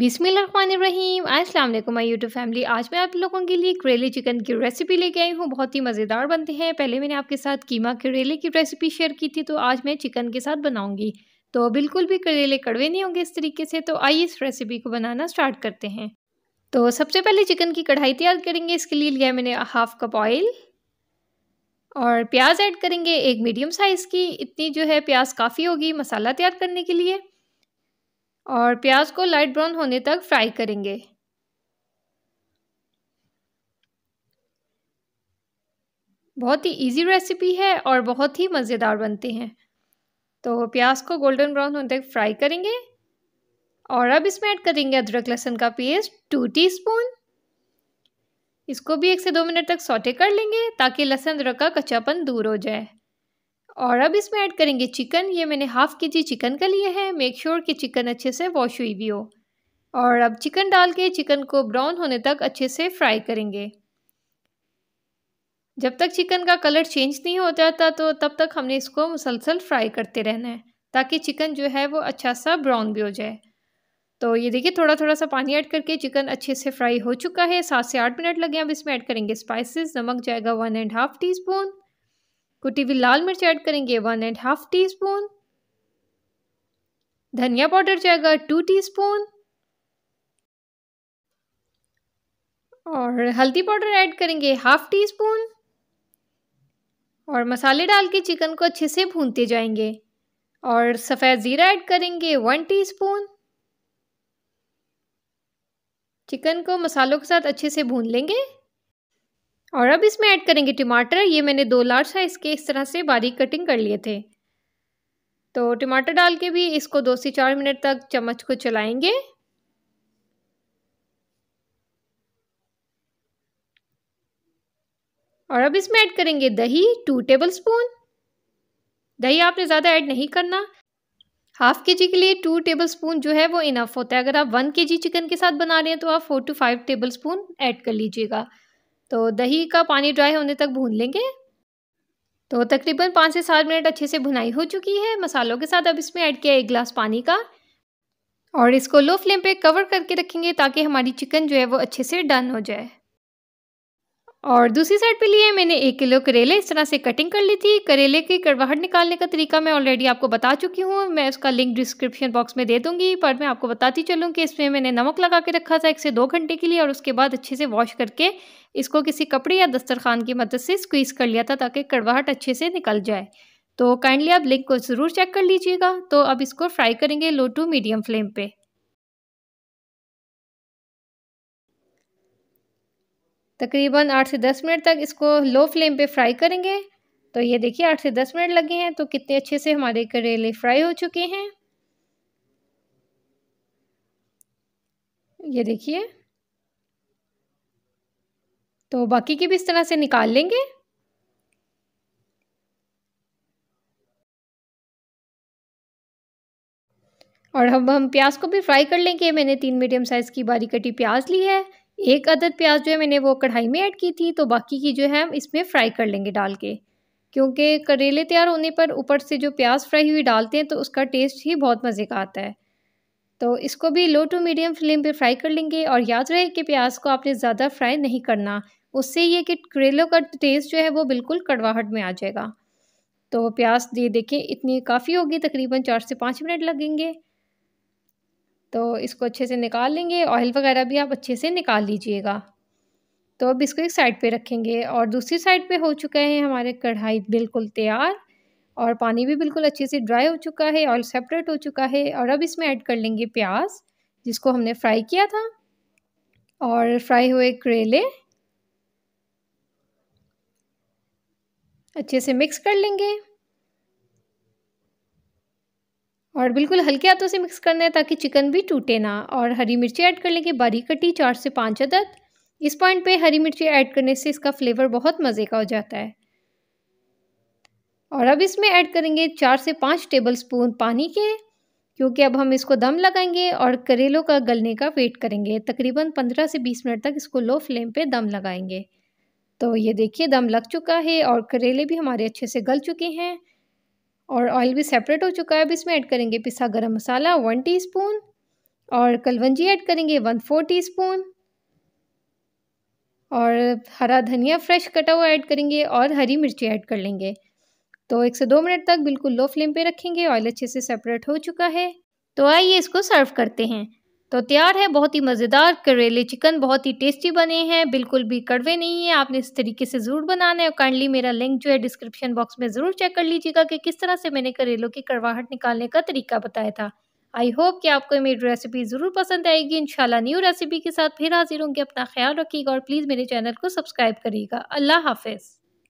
बिसमीम अस्सलाम my YouTube family आज मैं आप लोगों के लिए करेले चिकन की रेसिपी लेके आई हूँ बहुत ही मज़ेदार बनते हैं पहले मैंने आपके साथ कीमा करेले की रेसिपी शेयर की थी तो आज मैं चिकन के साथ बनाऊँगी तो बिल्कुल भी करेले कड़वे नहीं होंगे इस तरीके से तो आइए इस रेसिपी को बनाना स्टार्ट करते हैं तो सबसे पहले चिकन की कढ़ाई तैयार करेंगे इसके लिए लिया मैंने हाफ कप ऑयल और प्याज ऐड करेंगे एक मीडियम साइज़ की इतनी जो है प्याज काफ़ी होगी मसाला तैयार करने के लिए और प्याज को लाइट ब्राउन होने तक फ्राई करेंगे बहुत ही इजी रेसिपी है और बहुत ही मज़ेदार बनते हैं तो प्याज को गोल्डन ब्राउन होने तक फ्राई करेंगे और अब इसमें ऐड करेंगे अदरक लहसुन का पेस्ट टू टीस्पून इसको भी एक से दो मिनट तक सौटे कर लेंगे ताकि लहसुन अदरक का कच्चापन दूर हो जाए और अब इसमें ऐड करेंगे चिकन ये मैंने हाफ़ के जी चिकन का लिए है मेक श्योर sure कि चिकन अच्छे से वॉश हुई भी हो और अब चिकन डाल के चिकन को ब्राउन होने तक अच्छे से फ्राई करेंगे जब तक चिकन का कलर चेंज नहीं हो जाता तो तब तक हमने इसको मुसलसल फ्राई करते रहना है ताकि चिकन जो है वो अच्छा सा ब्राउन भी हो जाए तो ये देखिए थोड़ा थोड़ा सा पानी ऐड करके चिकन अच्छे से फ्राई हो चुका है सात से आठ मिनट लगे अब इसमें ऐड करेंगे स्पाइसेस नमक जाएगा one and half teaspoon कुटी हुई लाल मिर्च ऐड करेंगे one and half teaspoon धनिया पाउडर जाएगा टू टी स्पून और हल्दी पाउडर ऐड करेंगे हाफ टी स्पून और मसाले डाल के चिकन को अच्छे से भूनते जाएंगे और सफ़ेद ज़ीरा ऐड करेंगे वन टीस्पून चिकन को मसालों के साथ अच्छे से भून लेंगे और अब इसमें ऐड करेंगे टमाटर ये मैंने दो लार्ज साइज़ के इस तरह से बारीक कटिंग कर लिए थे तो टमाटर डाल के भी इसको दो से चार मिनट तक चम्मच को चलाएंगे और अब इसमें ऐड करेंगे दही टू टेबल स्पून दही आपने ज़्यादा ऐड नहीं करना हाफ के जी के लिए टू टेबल स्पून जो है वो इनफ होता है अगर आप वन के जी चिकन के साथ बना रहे हैं तो आप four to five tablespoon add कर लीजिएगा तो दही का पानी ड्राई होने तक भून लेंगे तो तकरीबन पाँच से सात मिनट अच्छे से भुनाई हो चुकी है मसालों के साथ अब इसमें ऐड किया एक गिलास पानी का और इसको लो फ्लेम पे कवर करके रखेंगे ताकि हमारी चिकन जो है वो अच्छे से डन हो जाए और दूसरी साइड पे लिए मैंने एक किलो करेले इस तरह से कटिंग कर ली थी करेले की कड़वाहट निकालने का तरीका मैं ऑलरेडी आपको बता चुकी हूँ मैं उसका लिंक डिस्क्रिप्शन बॉक्स में दे दूँगी पर मैं आपको बताती चलूँ कि इसमें मैंने नमक लगा के रखा था एक से दो घंटे के लिए और उसके बाद अच्छे से वॉश करके इसको किसी कपड़े या दस्तरखान की मदद से स्क्वीज़ कर लिया था ताकि कड़वाहट अच्छे से निकल जाए तो काइंडली आप लिंक को ज़रूर चेक कर लीजिएगा तो अब इसको फ्राई करेंगे लो टू मीडियम फ्लेम पर तकरीबन आठ से दस मिनट तक इसको लो फ्लेम पे फ्राई करेंगे तो ये देखिए आठ से दस मिनट लगे हैं तो कितने अच्छे से हमारे करेले फ्राई हो चुके हैं ये देखिए तो बाकी के भी इस तरह से निकाल लेंगे और अब हम, हम प्याज को भी फ्राई कर लेंगे मैंने तीन मीडियम साइज़ की बारीक कटी प्याज ली है एक अदद प्याज जो है मैंने वो कढ़ाई में ऐड की थी तो बाकी की जो है हम इसमें फ्राई कर लेंगे डाल के क्योंकि करेले तैयार होने पर ऊपर से जो प्याज फ्राई हुई डालते हैं तो उसका टेस्ट ही बहुत मज़े का आता है तो इसको भी लो टू मीडियम फ्लेम पे फ्राई कर लेंगे और याद रहे कि प्याज को आपने ज़्यादा फ्राई नहीं करना उससे ये कि करेलों का टेस्ट जो है वो बिल्कुल कड़वाहट में आ जाएगा तो प्याज ये देखें इतनी काफ़ी होगी तकरीबन चार से पाँच मिनट लगेंगे तो इसको अच्छे से निकाल लेंगे ऑयल वगैरह भी आप अच्छे से निकाल लीजिएगा तो अब इसको एक साइड पे रखेंगे और दूसरी साइड पे हो चुका है हमारे कढ़ाई बिल्कुल तैयार और पानी भी बिल्कुल अच्छे से ड्राई हो चुका है ऑयल सेपरेट हो चुका है और अब इसमें ऐड कर लेंगे प्याज जिसको हमने फ्राई किया था और फ्राई हुए करेले अच्छे से मिक्स कर लेंगे और बिल्कुल हल्के हाथों से मिक्स करना है ताकि चिकन भी टूटे ना और हरी मिर्ची ऐड कर लेंगे बारीक कटी चार से पाँच अदद इस पॉइंट पे हरी मिर्ची ऐड करने से इसका फ्लेवर बहुत मज़े का हो जाता है और अब इसमें ऐड करेंगे चार से पाँच टेबल स्पून पानी के क्योंकि अब हम इसको दम लगाएंगे और करेलों का गलने का वेट करेंगे तकरीबन पंद्रह से बीस मिनट तक इसको लो फ्लेम पर दम लगाएंगे तो ये देखिए दम लग चुका है और करेले भी हमारे अच्छे से गल चुके हैं और ऑयल भी सेपरेट हो चुका है अब इसमें ऐड करेंगे पिसा गरम मसाला वन टीस्पून और कलवंजी ऐड करेंगे वन फोर टीस्पून और हरा धनिया फ्रेश कटा हुआ ऐड करेंगे और हरी मिर्ची ऐड कर लेंगे तो एक से दो मिनट तक बिल्कुल लो फ्लेम पे रखेंगे ऑयल अच्छे से सेपरेट हो चुका है तो आइए इसको सर्व करते हैं तो तैयार है बहुत ही मज़ेदार करेले चिकन बहुत ही टेस्टी बने हैं बिल्कुल भी कड़वे नहीं है आपने इस तरीके से ज़रूर बनाना है और काइंडली मेरा लिंक जो है डिस्क्रिप्शन बॉक्स में ज़रूर चेक कर लीजिएगा कि किस तरह से मैंने करेलों की कड़वाहट निकालने का तरीका बताया था आई होप कि आपको ये मेरी रेसिपी ज़रूर पसंद आएगी इंशाल्लाह न्यू रेसिपी के साथ फिर हाजिर होंगे अपना ख्याल रखिएगा और प्लीज़ मेरे चैनल को सब्सक्राइब करिएगा अल्लाह हाफिज़